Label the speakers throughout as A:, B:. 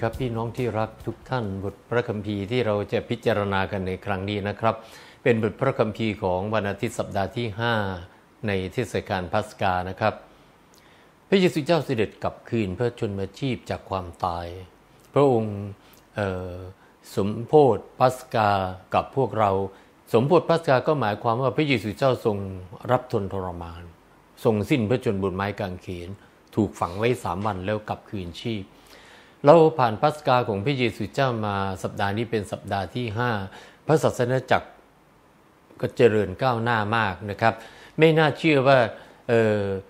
A: ครับพี่น้องที่รักทุกท่านบทพระคัมภีร์ที่เราจะพิจารณากันในครั้งนี้นะครับ เป็นบทพระคัมภีร์ของวันอาทิตย์สัปดาห์ที่5ในเทศกาลพัสกานะครับพระเยซูเจ้าเสด็จกลับคืนเพื่อชนมาชีพจากความตาย พระองค์สมโพธพัสกากับพวกเรา สมโพธพัสกา ก็หมายความว่าพระเยซูเจ้าทรงรับทนทรมาน ทรงสิ้นพระชนบนไม้กางเขนถูกฝังไว้สามวันแล้วกลับคืนชีพเราผ่านพัสกาของพระเยซูเจ้ามาสัปดาห์นี้เป็นสัปดาห์ที่5พระศาสนาจักรก็เจริญก้าวหน้ามากนะครับ ไม่น่าเชื่อว่า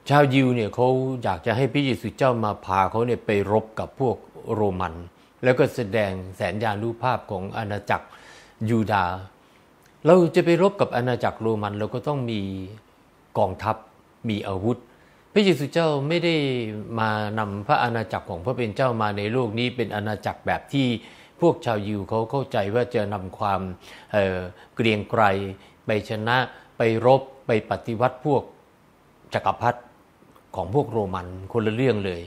A: ชาวยิวเนี่ยเขาอยากจะให้พระเยซูเจ้ามาพาเขาเนี่ยไปรบกับพวกโรมัน แล้วก็แสดงแสนยานุภาพของอาณาจักรยูดา เราจะไปรบกับอาณาจักรโรมันเราก็ต้องมีกองทัพมีอาวุธพระเยซูเจ้าไม่ได้มานำพระอาณาจักรของพระเป็นเจ้ามาในโลกนี้ เป็นอาณาจักรแบบที่พวกชาวยิวเขาเข้าใจว่าจะนำความเเกรียงไกรไปชนะไปรบไปปฏิวัติพวกจกักรพรรดิของพวกโรมันคนละเรื่องเลย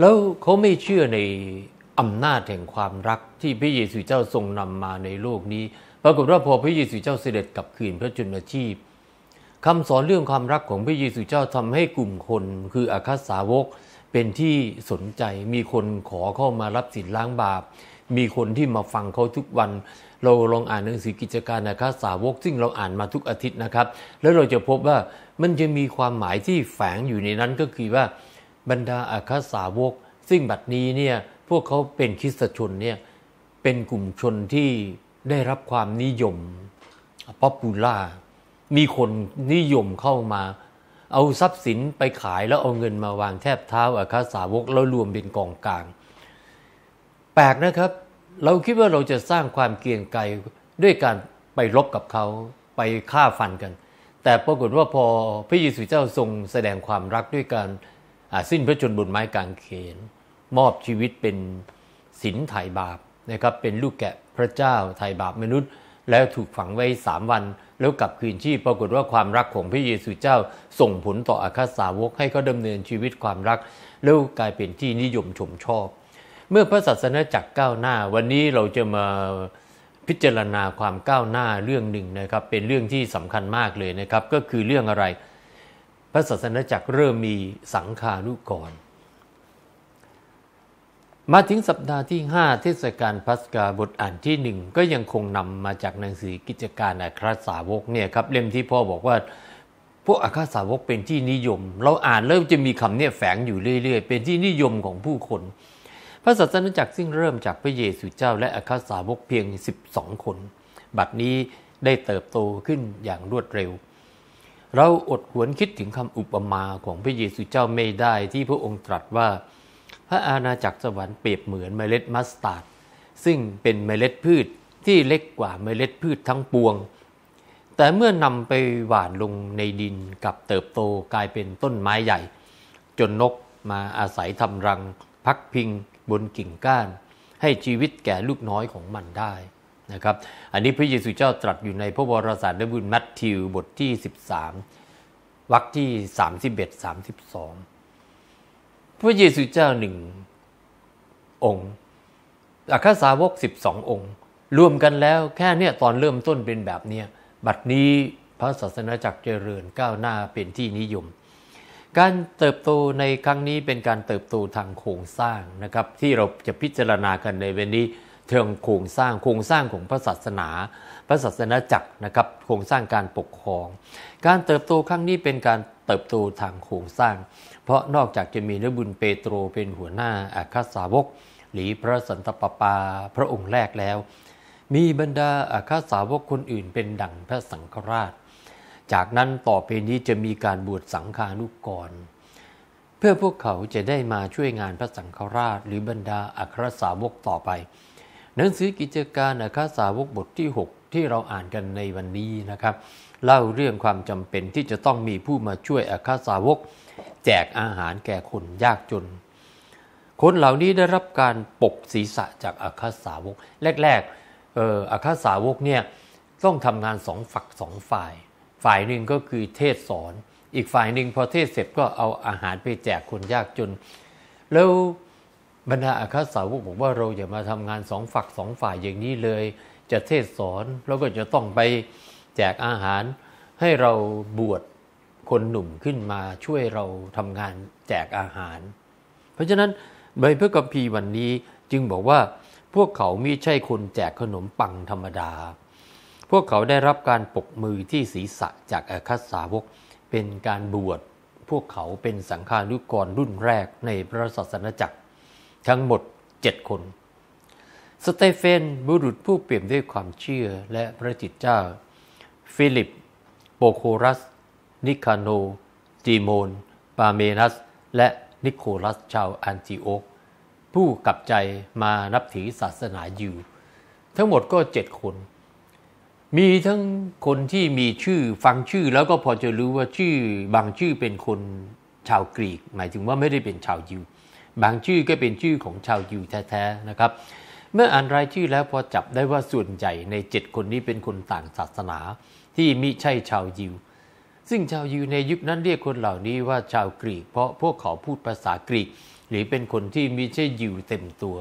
A: แล้วเขาไม่เชื่อในอำนาจแห่งความรักที่พระเยซูเจ้าทรงนำมาในโลกนี้ปรากฏว่าพอพระเยซูเจ้าเสด็จกลับคืนพระจุลชีพคำสอนเรื่องความรักของพระเยซูเจ้าทำให้กลุ่มคน คืออาคัสสาวก เป็นที่สนใจ มีคนขอเข้ามารับสิลล้างบาป มีคนที่มาฟังเขาทุกวัน เราลองอ่านหนังสือกิจการอะคบสาวกซึ่งเราอ่านมาทุกอาทิตย์นะครับ แล้วเราจะพบว่ามันจะมีความหมายที่แฝงอยู่ในนั้นก็คือว่าบรรดาอาคาสาวก ซึ่งบัดนี้เนี่ยพวกเขาเป็นคริสตชนเนี่ยเป็นกลุ่มชนที่ได้รับความนิยมป๊อปปูล่ามีคนนิยมเข้ามาเอาทรัพย์สินไปขายแล้วเอาเงินมาวางแทบเท้าอาคาสาวกแล้วรวมเป็นกองกลางแปลกนะครับเราคิดว่าเราจะสร้างความเกลียงไกรด้วยการไปรบกับเขาไปฆ่าฟันกัน แต่ปรากฏว่าพอพระเยซูเจ้าทรง แสดงความรักด้วยการสิ้นพระชนบนไม้กางเขน มอบชีวิตเป็นศีลไถ่บาปนะครับ เป็นลูกแกะพระเจ้าไถ่บาปมนุษย์แล้วถูกฝังไว้สามวัน แล้วกลับคืนชีพปรากฏว่าความรักของพระเยซูเจ้าส่งผลต่ออาคาสาวกให้เขาดำเนินชีวิตความรักแล้วกลายเป็นที่นิยมชมชอบ เมื่อพระศาสนาจักรก้าวหน้าวันนี้เราจะมาพิจารณาความก้าวหน้าเรื่องหนึ่งนะครับเป็นเรื่องที่สำคัญมากเลยนะครับก็คือเรื่องอะไร พระศาสนาจักรเริ่มมีสังฆานุกรมาถึงสัปดาห์ที่ 5 เทศกาลพัสกาบทอ่านที่ 1 ก็ยังคงนำมาจากหนังสือกิจการอาคาสาวกเนี่ยครับเล่มที่พ่อบอกว่าพวกอาคาสาวกเป็นที่นิยม เราอ่านเริ่มจะมีคำเนี่ยแฝงอยู่เรื่อย ๆ เป็นที่นิยมของผู้คน พระศาสนาจักรซึ่งเริ่มจากพระเยซูเจ้า และอาคาสาวกเพียง 12 คน บัดนี้ได้เติบโตขึ้นอย่างรวดเร็ว เราอดหวนคิดถึงคำอุปมาของพระเยซูเจ้าไม่ได้ที่พระองค์ตรัสว่าพระอาณาจักรสวรรค์เปรียบเหมือนเมล็ดมัสตาร์ดซึ่งเป็นเมล็ดพืชที่เล็กกว่าเมล็ดพืชทั้งปวง แต่เมื่อนำไปหว่านลงในดินกับเติบโตกลายเป็นต้นไม้ใหญ่ จนนกมาอาศัยทำรังพักพิงบนกิ่งก้าน ให้ชีวิตแก่ลูกน้อยของมันได้นะครับอันนี้พระเยซูเจ้าตรัสอยู่ในพระวรสารดบุญมัทธิวบทที่ 13วรรคที่ 31 32พระเยซูเจ้าหนึ่งองค์อัครสาวกสิบสององค์ รวมกันแล้วแค่เนี่ยตอนเริ่มต้นเป็นแบบเนี้ยบัดนี้พระศาสนาจักรเจริญก้าวหน้าเป็นที่นิยม การเติบโตในครั้งนี้เป็นการเติบโตทางโครงสร้างนะครับ ที่เราจะพิจารณากันในวันนี้เริงโครงสร้างโครงสร้างของพระศาสนา พระศาสนาจักรนะครับ โครงสร้างการปกครอง การเติบโตครั้งนี้เป็นการเติบโตทางโครงสร้าง เพราะนอกจากจะมีนบุญเปโตรเป็นหัวหน้าอาคาสาวกหรือพระสันตปาปาพระองค์แรกแล้ว มีบรรดาอาคาสาวกคนอื่นเป็นดั่งพระสังฆราช จากนั้นต่อไปนี้จะมีการบวชสังฆานุกรเพื่อพวกเขาจะได้มาช่วยงานพระสังฆราชหรือบรรดาอาคาสาวกต่อไป หนังสือกิจการอาคาสาวกบทที่ 6 ที่เราอ่านกันในวันนี้นะครับเล่าเรื่องความจำเป็นที่จะต้องมีผู้มาช่วยอาคาสาวก แจกอาหารแก่คนยากจนคนเหล่านี้ได้รับการปกศีรษะจากอาคาสาวกแรกๆอาคาสาวกเนี่ยต้องทำงานสองฝักสองฝ่าย ฝ่ายหนึ่งก็คือเทศสอน อีกฝ่ายหนึ่งพอเทศเสร็จก็เอาอาหารไปแจกคนยากจน แล้วบรรดาอาคาสาวกบอกว่าเราอย่ามาทำงานสองฝักสองฝ่ายอย่างนี้เลย จะเทศสอนแล้วก็จะต้องไปจกอาหารให้เราบวชคนหนุ่มขึ้นมาช่วยเราทำงานแจกอาหาร เพราะฉะนั้นใบพระกัมพีวันนี้จึงบอกว่าพวกเขามิใช่คนแจกขนมปังธรรมดา พวกเขาได้รับการปกมือที่ศีรษะจากอาคัสสาวก เป็นการบวช พวกเขาเป็นสังฆานุกรรุ่นแรกในพระศาสนาจักร ทั้งหมดเจ็ดคน สเตเฟน บุรุษผู้เปี่ยมด้วยความเชื่อและพระจิตเจ้าฟิลิปโปโครัส นิคาโนจีโมน ปาเมนัส และนิโคลัสชาวแอนติโอก ผู้กลับใจมานับถือศาสนายู่ทั้งหมดก็เจ็ดคน มีทั้งคนที่มีชื่อฟังชื่อแล้วก็พอจะรู้ว่าชื่อบางชื่อเป็นคนชาวกรีก หมายถึงว่าไม่ได้เป็นชาวยิวบางชื่อก็เป็นชื่อของชาวยิวแท้ๆนะครับเมื่ออ่านรายชื่อแล้วพอจับได้ว่าส่วนใหญ่ในเจ็ดคนนี้เป็นคนต่างศาสนาที่มิใช่ชาวยิวซึ่งชาวยิวในยุคนั้นเรียกคนเหล่านี้ว่าชาวกรีกเพราะพวกเขาพูดภาษากรีก หรือเป็นคนที่มิใช่ยิวเต็มตัว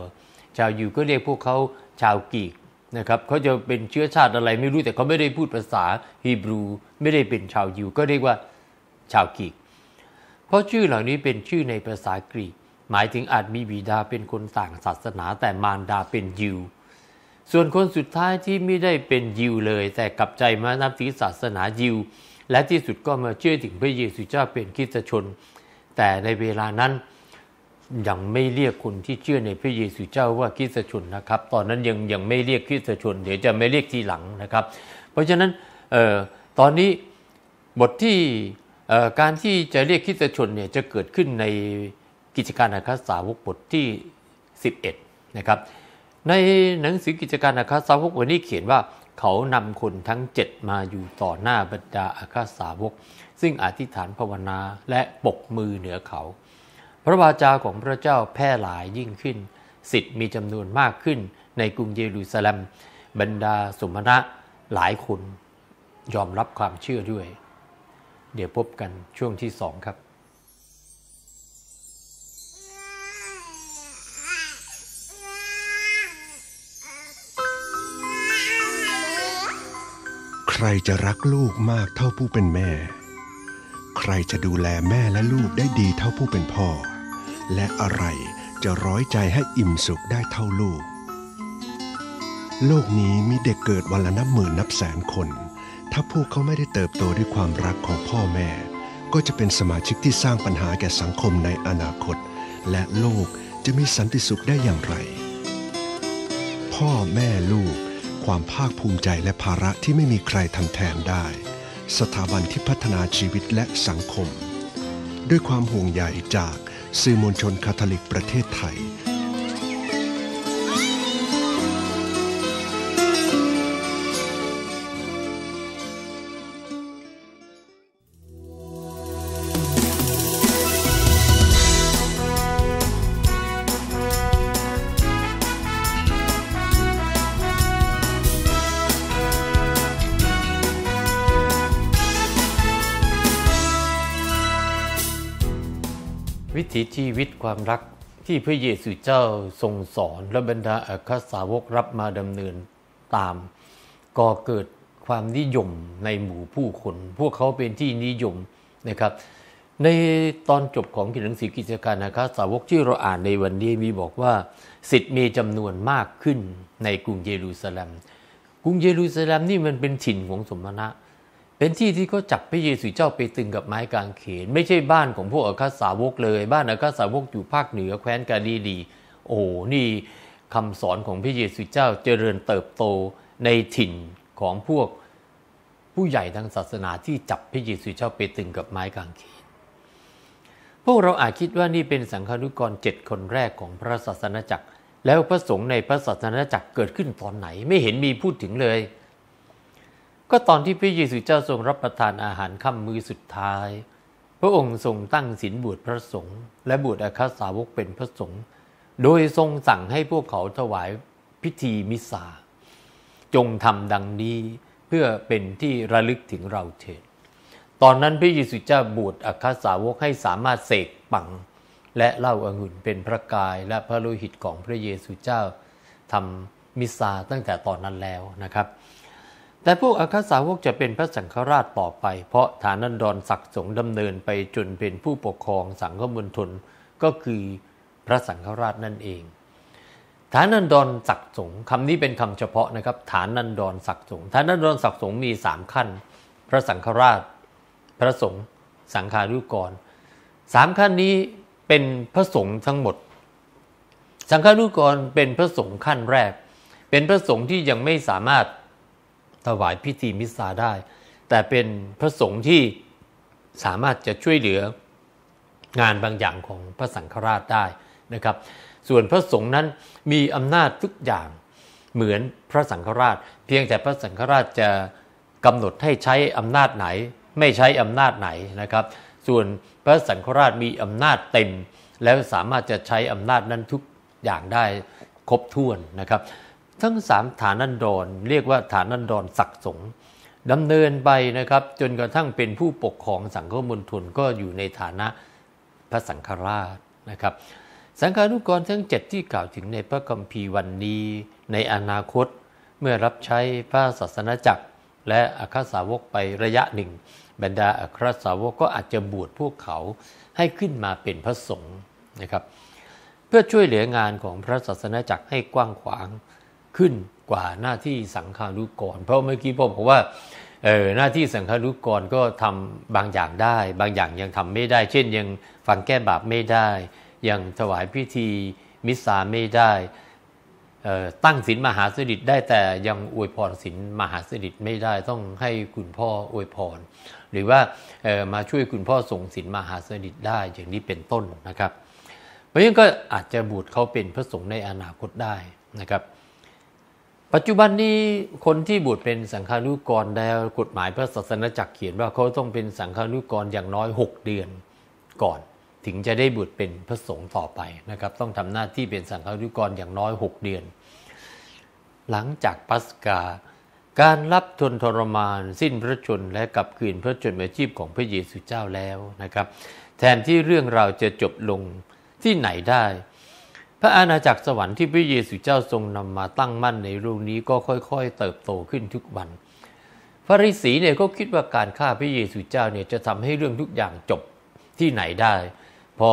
A: ชาวยิว ก็เรียกพวกเขาชาวกรีกนะครับเขาจะเป็นเชื้อชาติอะไรไม่รู้แต่เขาไม่ได้พูดภาษาฮีบรู ไม่ได้เป็นชาวยิวก็เรียกว่าชาวกรีก เพราะชื่อเหล่านี้เป็นชื่อในภาษากรีกหมายถึงอาจมีบิดาเป็นคนต่างศาสนาแต่มารดาเป็นยิว ส่วนคนสุดท้ายที่ไม่ได้เป็นยิวเลย แต่กลับใจมานับถือศาสนายิว และที่สุดก็มาเชื่อถึงพระเยซูเจ้าเป็นคริสตชนแต่ในเวลานั้นยังไม่เรียกคนที่เชื่อในพระเยซูเจ้าว่าคริสตชนนะครับ ตอนนั้นยังยังไม่เรียกคริสตชนเดี๋ยวจะไม่เรียกทีหลังนะครับ เพราะฉะนั้นออตอนนี้บทที่การที่จะเรียกคริสตชนเนี่ยจะเกิดขึ้นในกิจการอาคาสาวกบทที่ 11 นะครับ ในหนังสือกิจการอาคาสาวกวันนี้เขียนว่าเขานำคนทั้ง 7 มาอยู่ต่อหน้าบรรดาอาคาสาวก ซึ่งอธิษฐานภาวนาและปกมือเหนือเขา พระวาจาของพระเจ้าแพร่หลายยิ่งขึ้น สิทธิ์มีจำนวนมากขึ้นในกรุงเยรูซาเล็มบรรดาสมณะหลายคนยอมรับความเชื่อด้วย เดี๋ยวพบกันช่วงที่สองครับใครจะรักลูกมากเท่าผู้เป็นแม่ ใครจะดูแลแม่และลูกได้ดีเท่าผู้เป็นพ่อ และอะไรจะร้อยใจให้อิ่มสุขได้เท่าลูก โลกนี้มีเด็กเกิดวันละนับหมื่นนับแสนคน ถ้าพวกเขาไม่ได้เติบโตด้วยความรักของพ่อแม่ ก็จะเป็นสมาชิกที่สร้างปัญหาแก่สังคมในอนาคต และโลกจะมีสันติสุขได้อย่างไร พ่อแม่ลูกความภาคภูมิใจและภาระที่ไม่มีใครทำแทนได้ สถาบันที่พัฒนาชีวิตและสังคม ด้วยความห่วงใยจากสื่อมวลชนคาทอลิกประเทศไทยถีชีวิตความรักที่พระเยซูเจ้าทรงสอนและบรรดาอัครสาวกรับมาดำเนินตามก่อเกิดความนิยมในหมู่ผู้คน พวกเขาเป็นที่นิยมนะครับ ในตอนจบของหนังสือกิจการนะครับสาวกที่เราอ่านในวันนี้มีบอกว่า สิทธิ์มีจำนวนมากขึ้นในกรุงเยรูซาเล็มกรุงเยรูซาเล็มนี่มันเป็นถิ่นของสมณะเป็นที่ที่เขาจับพระเยซูเจ้าไปตึงกับไม้กางเขน ไม่ใช่บ้านของพวกอาคาสาวก เลยบ้านอาคาสาวกอยู่ภาคเหนือแคว้นกาลีดีโอ้นี่คำสอนของพระเยซูเจ้าเจริญเติบโตในถิ่นของพวกผู้ใหญ่ทางศาสนาที่จับพระเยซูเจ้าไปตึงกับไม้กางเขนพวกเราอาจคิดว่านี่เป็นสังฆานุกรเจ็ดคนแรกของพระศาสนาจักรแล้วพระสงฆ์ในพระศาสนาจักรเกิดขึ้นตอนไหนไม่เห็นมีพูดถึงเลยก็ตอนที่พระเยซูเจ้าทรงรับประทานอาหารค่ำมือสุดท้าย พระองค์ทรงตั้งศีลบวชพระสงฆ์และบวชอาคาสาวกเป็นพระสงฆ์โดยทรงสั่งให้พวกเขาถวายพิธีมิสาจงทำดังนี้ เพื่อเป็นที่ระลึกถึงเราเถิดตอนนั้นพระเยซูเจ้าบวชอาคาสาวกให้สามารถเสกปัง และเล่าอางุ่นเป็นพระกายและพระโลหิตของพระเยซูเจ้าทำมิสซาตั้งแต่ตอนนั้นแล้วนะครับแต่พวกอาคาสาวกจะเป็นพระสังฆราชต่อไป เพราะฐานันดรศักดิ์สงดำเนินไปจนเป็นผู้ปกครองสังฆมณฑลก็คือพระสังฆราชนั่นเอง ฐานันดรศักดิ์สงคำนี้เป็นคำเฉพาะนะครับ ฐานันดรศักดิ์สงฐานันดรศักดิ์สงมีสามขั้น พระสังฆราช พระสงฆ์สังฆารุกรสามขั้นนี้เป็นพระสงฆ์ทั้งหมด สังฆารุกรเป็นพระสงฆ์ขั้นแรกเป็นพระสงฆ์ที่ยังไม่สามารถถวายพิธีมิสซาได้ แต่เป็นพระสงฆ์ที่สามารถจะช่วยเหลืองานบางอย่างของพระสังฆราชได้นะครับ ส่วนพระสงฆ์นั้นมีอำนาจทุกอย่างเหมือนพระสังฆราช เพียงแต่พระสังฆราชจะกำหนดให้ใช้อำนาจไหน ไม่ใช้อำนาจไหนนะครับ ส่วนพระสังฆราชมีอำนาจเต็มแล้วสามารถจะใช้อำนาจนั้นทุกอย่างได้ครบถ้วนนะครับทั้งสามฐานันดร เรียกว่าฐานันดรศักสง ดำเนินไปนะครับ จนกระทั่งเป็นผู้ปกครองสังฆมณฑลก็อยู่ในฐานะพระสังฆราชนะครับสังฆานุกรทั้งเจ็ดที่กล่าวถึงในพระคัมภีร์วันนี้ ในอนาคตเมื่อรับใช้พระศาสนาจักรและอัครสาวกไประยะหนึ่งบรรดาอัครสาวกก็อาจจะบวชพวกเขาให้ขึ้นมาเป็นพระสงฆ์นะครับเพื่อช่วยเหลืองานของพระศาสนาจักรให้กว้างขวางขึ้นกว่าหน้าที่สังฆารุกร เพราะเมื่อกี้ผมบอกว่าหน้าที่สังฆารุกรก็ทำบางอย่างได้ บางอย่างยังทำไม่ได้ เช่น ยังฟังแก้บาปไม่ได้ ยังถวายพิธีมิสซาไม่ได้ ตั้งศีลมหาสิรได้แต่ยังอวยพรศีลมหาสิรไม่ได้ ต้องให้คุณพ่ออวยพร หรือว่ามาช่วยคุณพ่อส่งศีลมหาสิรได้ อย่างนี้เป็นต้นนะครับ เพราะงั้นก็อาจจะบตรเขาเป็นพระสงฆ์ในอนาคตได้นะครับปัจจุบันนี้คนที่บวชเป็นสังฆานุกรแล้วกฎหมายพระศาสนาจักรเขียนว่าเขาต้องเป็นสังฆานุกรอย่างน้อย6เดือนก่อนถึงจะได้บวชเป็นพระสงฆ์ต่อไปนะครับ ต้องทำหน้าที่เป็นสังฆานุกรอย่างน้อย6เดือน หลังจากปัสกาการรับทนทรมานสิ้นพระชนและกลับคืนพระชนมาชีพของพระเยซูเจ้าแล้วนะครับ แทนที่เรื่องราวจะจบลงที่ไหนได้พระอาณาจักรสวรรค์ที่พระเยซูเจ้าทรงนำมาตั้งมั่นในรูนี้ก็ค่อย ๆ เติบโตขึ้นทุกวัน ฟาริสีเนี่ยก็คิดว่าการฆ่าพระเยซูเจ้าเนี่ยจะทำให้เรื่องทุกอย่างจบที่ไหนได้ พอ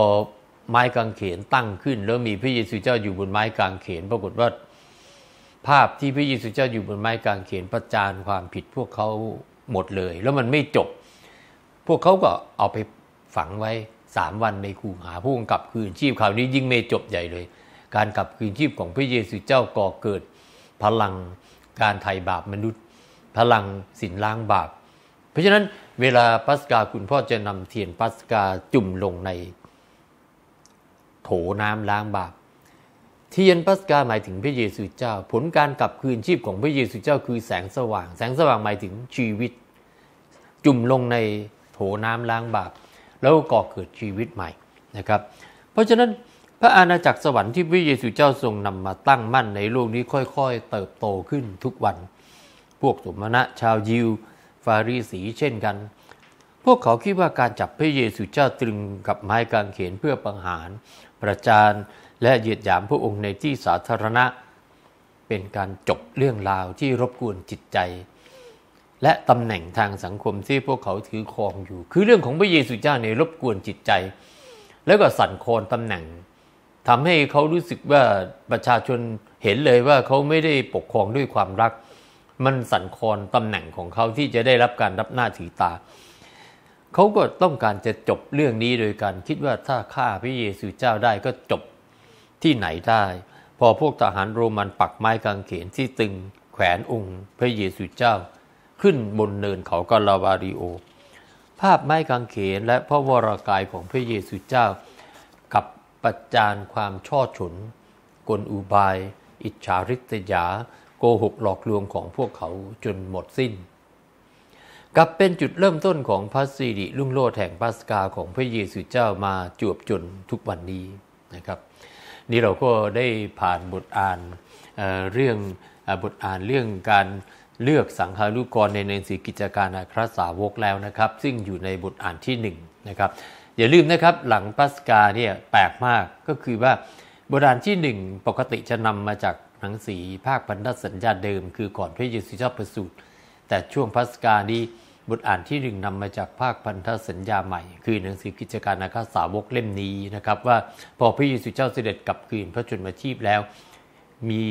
A: ไม้กางเขนตั้งขึ้น แล้วมีพระเยซูเจ้าอยู่บนไม้กางเขนปรากฏว่าภาพที่พระเยซูเจ้าอยู่บนไม้กางเขนประจานความผิดพวกเขาหมดเลย แล้วมันไม่จบ พวกเขาก็เอาไปฝังไว้3 วันในคูหาผู้กำกับ คืนชีพ คราวนี้ยิ่งไม่จบใหญ่เลย การกลับ คืนชีพของพระเยซูเจ้าก่อเกิดพลังการไถ่บาปมนุษย์พลังสินล้างบาป เพราะฉะนั้นเวลาปัสกาคุณพ่อจะนำเทียนปัสกาจุ่ม ลงในโถน้ำล้างบาปเทียนปัสกาหมายถึงพระเยซูเจ้า ผลการกลับคืนชีพของพระเยซูเจ้า คือแสงสว่าง แสงสว่างหมายถึงชีวิต จุ่มลงในโถน้ำล้างบาปแล้วก็่อเกิดชีวิตใหม่นะครับ เพราะฉะนั้นพระอาณาจักรสวรรค์ที่พระเยซูเจ้าทรงนำมาตั้งมั่นในโลกนี้ค่อยๆเติบโตขึ้นทุกวัน พวกสมณะชาวยิวฟาริสีเช่นกัน พวกเขาคิดว่าการจับพระเยซูเจ้าตรึงกับไม้กางเขนเพื่อประหาร ประจานและเหยียดหยามพระองค์ในที่สาธารณะเป็นการจบเรื่องราวที่รบกวนจิตใจและตำแหน่งทางสังคมที่พวกเขาถือครองอยู่ คือเรื่องของพระเยซูเจ้าในรบกวนจิตใจ แล้วก็สั่นคลอนตำแหน่งทำให้เขารู้สึกว่าประชาชนเห็นเลยว่าเขาไม่ได้ปกครองด้วยความรัก มันสั่นคลอนตำแหน่งของเขาที่จะได้รับการรับหน้าถือตา เขาก็ต้องการจะจบเรื่องนี้โดยการคิดว่าถ้าฆ่าพระเยซูเจ้าได้ก็จบที่ไหนได้ พอพวกทหารโรมันปักไม้กางเขนที่ตึงแขวนองค์พระเยซูเจ้าขึ้นบนเนินเขากาลาวาริโอภาพไม้กางเขนและพระวรากายของพระเยซูเจ้ากับประจานความช่อฉนกลอุบาย อิจฉาริษยาโกหกหลอกลวงของพวกเขาจนหมดสิ้นกับเป็นจุดเริ่มต้นของพระสิริลุ่งโลดแห่งปัสกาของพระเยซูเจ้ามาจวบจนทุกวันนี้นะครับ นี่เราก็ได้ผ่านบทอ่านเรื่องบทอ่านเรื่องการเลือกสังฆารุกรในหนังสือกิจการอาครสาวกแล้วนะครับ ซึ่งอยู่ในบทอ่านที่1นะครับอย่าลืมนะครับหลังปัสกาเนี่ยแปลกมากก็คือว่าบทอ่านที่1 ปกติจะนำมาจากหนังสือภาคพันธสัญญาเดิม คือก่อนพระเยซูเจ้าประสูติแต่ช่วงพัสกาดีบทอ่านที่หนึ่งนำมาจากภาคพันธสัญญาใหม่ คือหนังสือกิจการนาคาสาวกเล่มนี้นะครับ ว่าพอพระเยซูเจ้าเสด็จกลับคืนพระชนมาชีพแล้วมี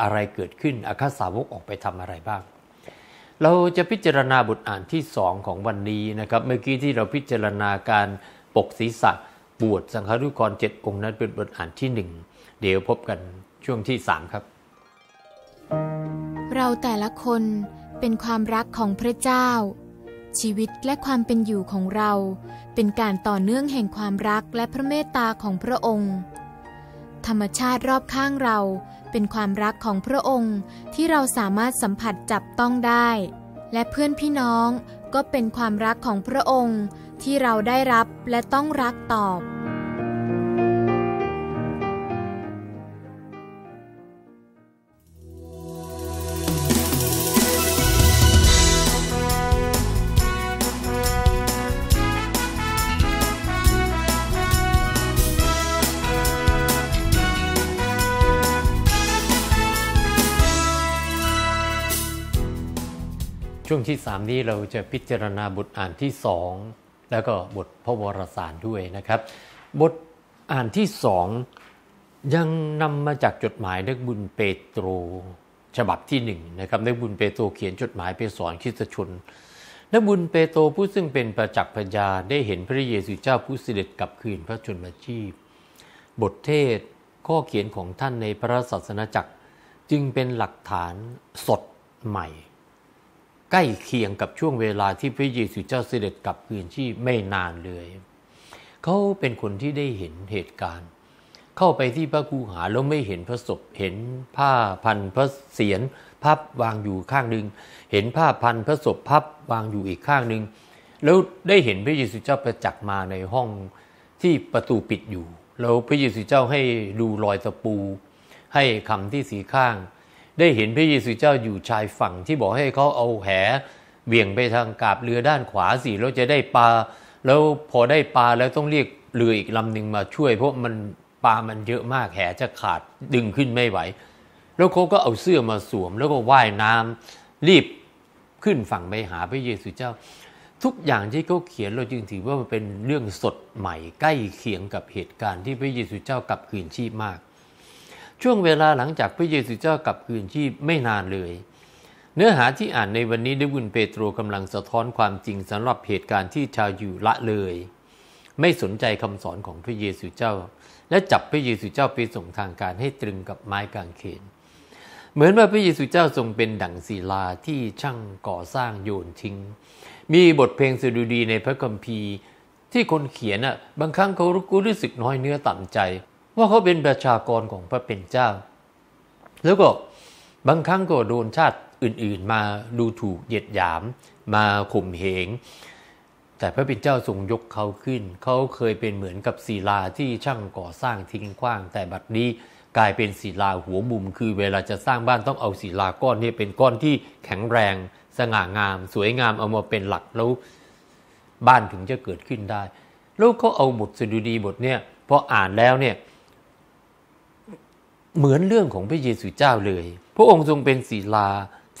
A: อะไรเกิดขึ้น อาคาสาวกออกไปทำอะไรบ้าง เราจะพิจารณาบทอ่านที่สองของวันนี้นะครับ เมื่อกี้ที่เราพิจารณาการปกศีรษะบวชสังฆรุกรเจ็ดองค์นั้นเป็นบทอ่านที่หนึ่ง เดี๋ยวพบกันช่วงที่สามครับ เราแต่ละคนเป็นความรักของพระเจ้า ชีวิตและความเป็นอยู่ของเราเป็นการต่อเนื่องแห่งความรักและพระเมตตาของพระองค์ ธรรมชาติรอบข้างเราเป็นความรักของพระองค์ที่เราสามารถสัมผัสจับต้องได้ และเพื่อนพี่น้องก็เป็นความรักของพระองค์ที่เราได้รับและต้องรักตอบงที่3นี้เราจะพิจารณาบทอ่านที่2แล้วก็บทพระวรสารด้วยนะครับ บทอ่านที่2ยังนำมาจากจดหมายนักบุญเปโตรฉบับที่1นนะครับนักบุญเปโตรเขียนจดหมายไปสอนคริสตชนนักบุญเปโตรผู้ซึ่งเป็นประจักษ์พยาได้เห็นพระเยซูเจ้าผู้เสด็จกลับคืนพระชนมชีพ บทเทศข้อเขียนของท่านในพระศาสนาจักรจึงเป็นหลักฐานสดใหม่ใกล้เคียงกับช่วงเวลาที่พระเยซูเจ้าเสด็จกลับคืนที่ไม่นานเลย เขาเป็นคนที่ได้เห็นเหตุการณ์ เข้าไปที่พระคูหาแล้วไม่เห็นพระศพเห็นผ้าพันพระเศียรพับวางอยู่ข้างหนึ่งเห็นผ้าพันพระศพพับวางอยู่อีกข้างหนึ่งแล้วได้เห็นพระเยซูเจ้าประจักษ์มาในห้องที่ประตูปิดอยู่ แล้วพระเยซูเจ้าให้ดูรอยตะปู ให้คำที่สีข้างได้เห็นพระเยซูเจ้าอยู่ชายฝั่งที่บอกให้เขาเอาแหเบี่ยงไปทางกาบเรือด้านขวาสิแล้วจะได้ปลา แล้วพอได้ปลาแล้วต้องเรียกเรืออีกลำหนึ่งมาช่วย เพราะมันปลามันเยอะมากแหจะขาดดึงขึ้นไม่ไหว แล้วเขาก็เอาเสื้อมาสวมแล้วก็ว่ายน้ำรีบขึ้นฝั่งไปหาพระเยซูเจ้า ทุกอย่างที่เขาเขียนเราจึงถือว่ามันเป็นเรื่องสดใหม่ใกล้เคียงกับเหตุการณ์ที่พระเยซูเจ้ากลับคืนชีพมากช่วงเวลาหลังจากพระเยซูเจ้ากลับคืนชีพไม่นานเลย เนื้อหาที่อ่านในวันนี้ได้วุนเปโตรกำลังสะท้อนความจริงสำหรับเหตุการณ์ที่ชาวยิวละเลย ไม่สนใจคำสอนของพระเยซูเจ้า และจับพระเยซูเจ้าไปส่งทางการให้ตรึงกับไม้กางเขน เหมือนว่าพระเยซูเจ้าทรงเป็นดั่งศิลาที่ช่างก่อสร้างโยนทิ้ง มีบทเพลงสดุดีในพระคัมภีร์ที่คนเขียนอ่ะบางครั้งเขารู้สึกน้อยเนื้อต่ำใจว่าเขาเป็นประชากรของพระเป็นเจ้า แล้วก็บางครั้งก็โดนชาติอื่น ๆ มาดูถูกเหยียดหยาม มาข่มเหง แต่พระเป็นเจ้าทรงยกเขาขึ้น เขาเคยเป็นเหมือนกับศิลาที่ช่างก่อสร้างทิ้ง ขว้าง แต่บัดนี้กลายเป็นศิลาหัวมุม คือเวลาจะสร้างบ้านต้องเอาศิลาก้อนนี้เป็นก้อนที่แข็งแรง สง่างาม สวยงามเอามาเป็นหลักแล้วบ้านถึงจะเกิดขึ้นได้ แล้วก็เอาบทสดุดีบทเนี่ยพออ่านแล้วเนี่ยเหมือนเรื่องของพระเยซูเจ้าเลย พระองค์ทรงเป็นศิลา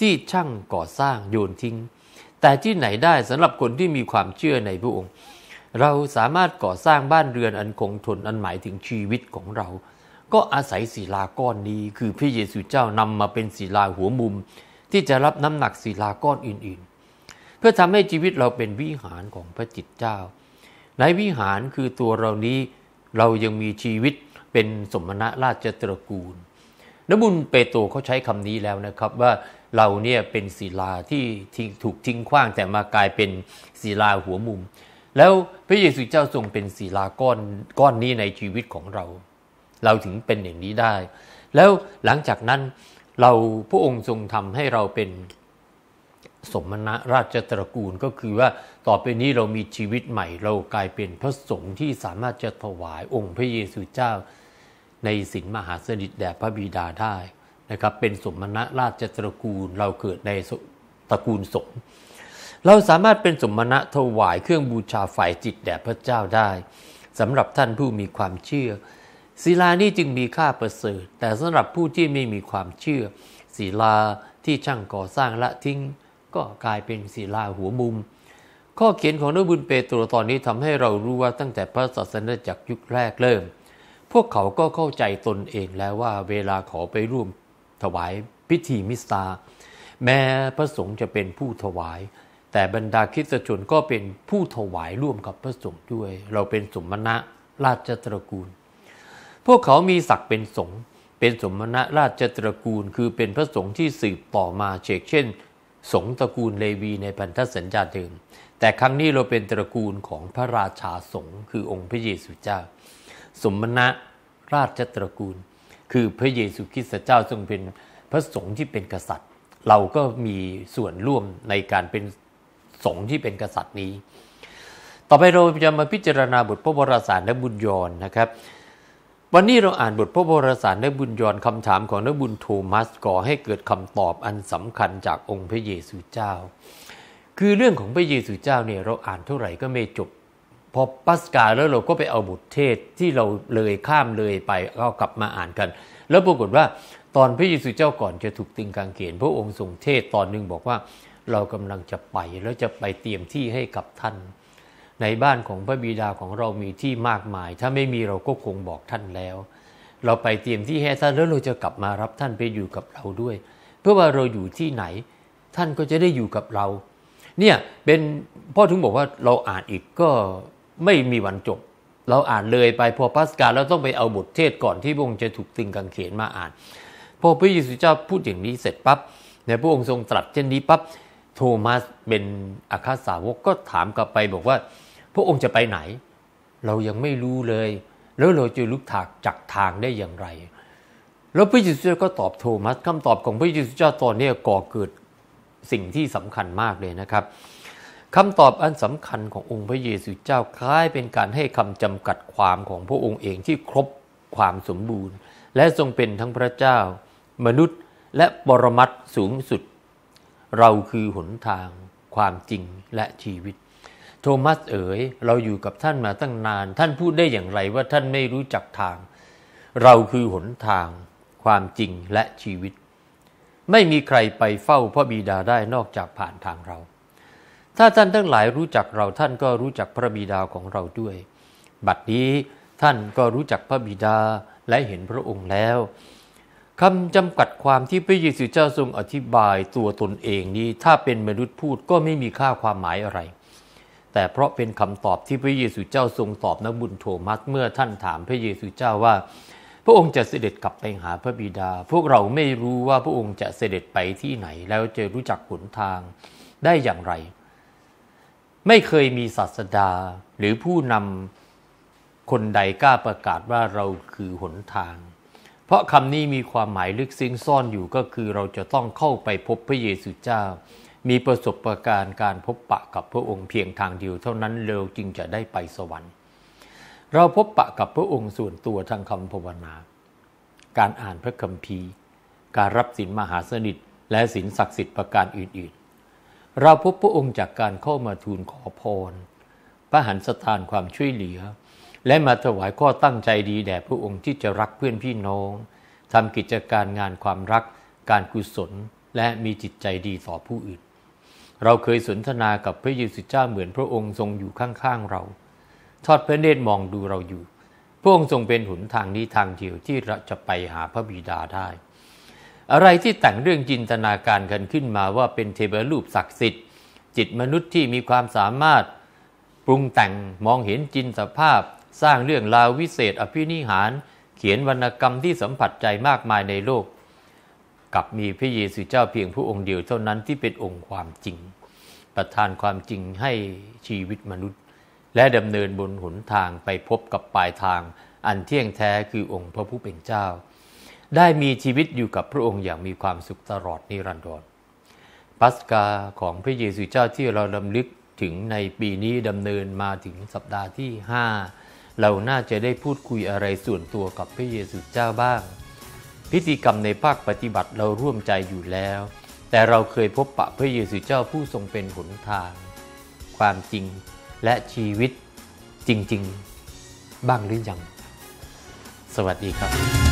A: ที่ช่างก่อสร้างโยนทิ้ง แต่ที่ไหนได้สำหรับคนที่มีความเชื่อในพระองค์ เราสามารถก่อสร้างบ้านเรือนอันคงทนอันหมายถึงชีวิตของเรา ก็อาศัยศิลาก้อนนี้ คือพระเยซูเจ้านำมาเป็นศิลาหัวมุม ที่จะรับน้ำหนักศิลาก้อนอื่นๆ เพื่อทำให้ชีวิตเราเป็นวิหารของพระจิตเจ้า ในวิหารคือตัวเรานี้เรายังมีชีวิตเป็นสมณะราชตระกูล นบุญเปโตรเขาใช้คำนี้แล้วนะครับว่าเราเนี่ยเป็นศิลาที่ถูกทิ้งขว้างแต่มากลายเป็นศิลาหัวมุม แล้วพระเยซูเจ้าทรงเป็นศิลาก้อนก้อนนี้ในชีวิตของเรา เราถึงเป็นอย่างนี้ได้ แล้วหลังจากนั้นเราพระองค์ทรงทำให้เราเป็นสมณะราชตระกูลก็คือว่าต่อไปนี้เรามีชีวิตใหม่เรากลายเป็นพระสงฆ์ที่สามารถจะถวายองค์พระเยซูเจ้า ในศีลมหาสนิทแด่พระบิดาได้นะครับเป็นสมณะราชตระกูลเราเกิดในตระกูลสงฆ์เราสามารถเป็นสมณะถวายเครื่องบูชาฝ่ายจิตแด่พระเจ้าได้สำหรับท่านผู้มีความเชื่อศีลานี้จึงมีค่าประเสริฐแต่สำหรับผู้ที่ไม่มีความเชื่อศีลาที่ช่างก่อสร้างละทิ้งก็กลายเป็นศิลาหัวมุม ข้อเขียนของนบุญเปโตรตอนนี้ทำให้เรารู้ว่าตั้งแต่พระศาสนาจักรยุคแรกเริ่ม พวกเขาก็เข้าใจตนเองแล้วว่าเวลาขอไปร่วมถวายพิธีมิสตาแม้พระสงฆ์จะเป็นผู้ถวาย แต่บรรดาคริสตชนก็เป็นผู้ถวายร่วมกับพระสงฆ์ด้วย เราเป็นสมณะราชตระกูล พวกเขามีศักดิ์เป็นสงฆ์เป็นสมณะราชตระกูล คือเป็นพระสงฆ์ที่สืบต่อมาเชกเช่นสงตระกูลเลวีในพันธสัญญาเดิมแต่ครั้งนี้เราเป็นตระกูลของพระราชาสงคือองค์พระเยซูเจ้า สมณะราชตระกูล คือพระเยซูคริสต์เจ้าทรงเป็นพระสงฆ์ที่เป็นกษัตริย์ เราก็มีส่วนร่วมในการเป็นสงฆ์ที่เป็นกษัตริย์นี้ ต่อไปเราจะมาพิจารณาบทพระวรสารและบุญยรนนะครับวันนี้เราอ่านบทพระบรสารนักบุญยอนคำถามของนักบุญโทมัสก่อให้เกิดคำตอบอันสำคัญจากองค์พระเยซูเจ้า คือเรื่องของพระเยซูเจ้าเนี่ยเราอ่านเท่าไหร่ก็ไม่จบ พอปัสกาแล้วเราก็ไปเอาบทเทศที่เราเลยข้ามเลยไปก็กลับมาอ่านกัน แล้วปรากฏว่าตอนพระเยซูเจ้าก่อนจะถูกตึงกางเขนพระองค์ทรงเทศตอนหนึ่งบอกว่าเรากำลังจะไปแล้วจะไปเตรียมที่ให้กับท่านในบ้านของพระบิดาของเรามีที่มากมาย ถ้าไม่มีเราก็คงบอกท่านแล้ว เราไปเตรียมที่ให้ท่านแล้วเราจะกลับมารับท่านไปอยู่กับเราด้วย เพื่อว่าเราอยู่ที่ไหน ท่านก็จะได้อยู่กับเรา เนี่ยเป็นพ่อถึงบอกว่าเราอ่านอีกก็ไม่มีวันจบเราอ่านเลยไปพอพัสกาเราต้องไปเอาบทเทศก่อนที่พระองค์จะถูกตึงกังเขนมาอ่าน พอพระเยซูเจ้าพูดอย่างนี้เสร็จปับ๊บในพระองค์ทรงตรัสเช่นนี้ปับ๊บโทมัสเป็นอาคาสาวกก็ถามกลับไปบอกว่าพระองค์จะไปไหน เรายังไม่รู้เลย แล้วเราจะลุกถากจากทางได้อย่างไรแล้วพระเยซูก็ตอบโทมัสคำตอบของพระเยซูเจ้าตอนนี้ก่อเกิดสิ่งที่สำคัญมากเลยนะครับคำตอบอันสำคัญขององค์พระเยซูเจ้าคล้ายเป็นการให้คำจำกัดความของพระองค์เองที่ครบความสมบูรณ์ และทรงเป็นทั้งพระเจ้ามนุษย์และบรมัตสูงสุดเราคือหนทาง ความจริงและชีวิต โทมัสเอ๋ย เราอยู่กับท่านมาตั้งนาน ท่านพูดได้อย่างไรว่าท่านไม่รู้จักทาง เราคือหนทาง ความจริงและชีวิต ไม่มีใครไปเฝ้าพระบิดาได้นอกจากผ่านทางเรา ถ้าท่านทั้งหลายรู้จักเราท่านก็รู้จักพระบิดาของเราด้วย บัดนี้ท่านก็รู้จักพระบิดาและเห็นพระองค์แล้วคำจำกัดความที่พระเยซูเจ้าทรงอธิบายตัวตนเองนี้ถ้าเป็นมนุษย์พูดก็ไม่มีค่าความหมายอะไร แต่เพราะเป็นคำตอบที่พระเยซูเจ้าทรงตอบนักบุญโทมัสเมื่อท่านถามพระเยซูเจ้าว่า พระองค์จะเสด็จกลับไปหาพระบิดา พวกเราไม่รู้ว่าพระองค์จะเสด็จไปที่ไหน แล้วจะรู้จักหนทางได้อย่างไร ไม่เคยมีศาสดาหรือผู้นำ คนใดกล้าประกาศว่าเราคือหนทางพราะคำนี้มีความหมายลึกซึ้งซ่อนอยู่ก็คือเราจะต้องเข้าไปพบพระเยซูเจ้า มีประสบะการณ์การพบปะกับพระองค์เพียงทางเดียวเท่านั้นเราจึงจะได้ไปสวรรค์เราพบปะกับพระองค์ส่วนตัวทางคำภาวนาการอ่านพระคัมภีร์ การรับศีลมหาสนิทและศีลศักดิ์สิทธิ์ประการอื่นๆ เราพบพระองค์จากการเข้ามาทูลขอพรพระหันสถานความช่วยเหลือและมาถวายข้อตั้งใจดีแด่พระองค์ที่จะรักเพื่อนพี่น้องทำกิจการงานความรัก การกุศล และมีจิตใจดีต่อผู้อื่น เราเคยสนทนากับพระเยซูเจ้าเหมือนพระองค์ทรงอยู่ข้างๆเรา ทอดพระเนตรมองดูเราอยู่พระองค์ทรงเป็นหนทางนี้ทางเดียวที่เราจะไปหาพระบิดาได้ อะไรที่แต่งเรื่องจินตนาการกันขึ้นมาว่าเป็นเทวรูปศักดิ์สิทธิ์ จิตมนุษย์ที่มีความสามารถปรุงแต่งมองเห็นจินสภาพสร้างเรื่องราววิเศษอภินิหาร เขียนวรรณกรรมที่สัมผัสใจมากมายในโลก กับมีพระเยซูเจ้าเพียงผู้องค์เดียวเท่านั้นที่เป็นองค์ความจริง ประทานความจริงให้ชีวิตมนุษย์ และดำเนินบนหนทางไปพบกับปลายทาง อันเที่ยงแท้คือองค์พระผู้เป็นเจ้า ได้มีชีวิตอยู่กับพระองค์อย่างมีความสุขตลอดนิรันดรปัสกาของพระเยซูเจ้าที่เราลำลึกถึงในปีนี้ดำเนินมาถึงสัปดาห์ที่5เราน่าจะได้พูดคุยอะไรส่วนตัวกับพระเยซูเจ้าบ้าง พิธีกรรมในภาคปฏิบัติเราร่วมใจอยู่แล้ว แต่เราเคยพบปะพระเยซูเจ้าผู้ทรงเป็นหนทาง ความจริงและชีวิตจริงๆ บ้างหรือยัง สวัสดีครับ